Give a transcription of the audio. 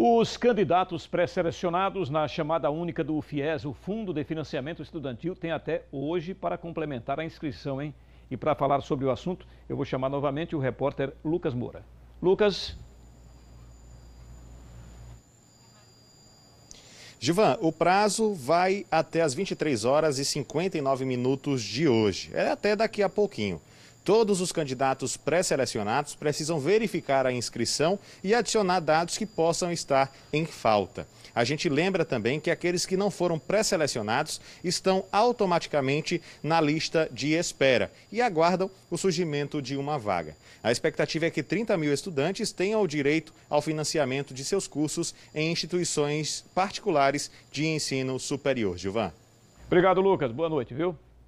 Os candidatos pré-selecionados na chamada única do FIES, o Fundo de Financiamento Estudantil, têm até hoje para complementar a inscrição, hein? E para falar sobre o assunto, eu vou chamar novamente o repórter Lucas Moura. Lucas. Givan, o prazo vai até as 23 horas e 59 minutos de hoje. É até daqui a pouquinho. Todos os candidatos pré-selecionados precisam verificar a inscrição e adicionar dados que possam estar em falta. A gente lembra também que aqueles que não foram pré-selecionados estão automaticamente na lista de espera e aguardam o surgimento de uma vaga. A expectativa é que 30 mil estudantes tenham o direito ao financiamento de seus cursos em instituições particulares de ensino superior. Gilvan. Obrigado, Lucas. Boa noite, viu?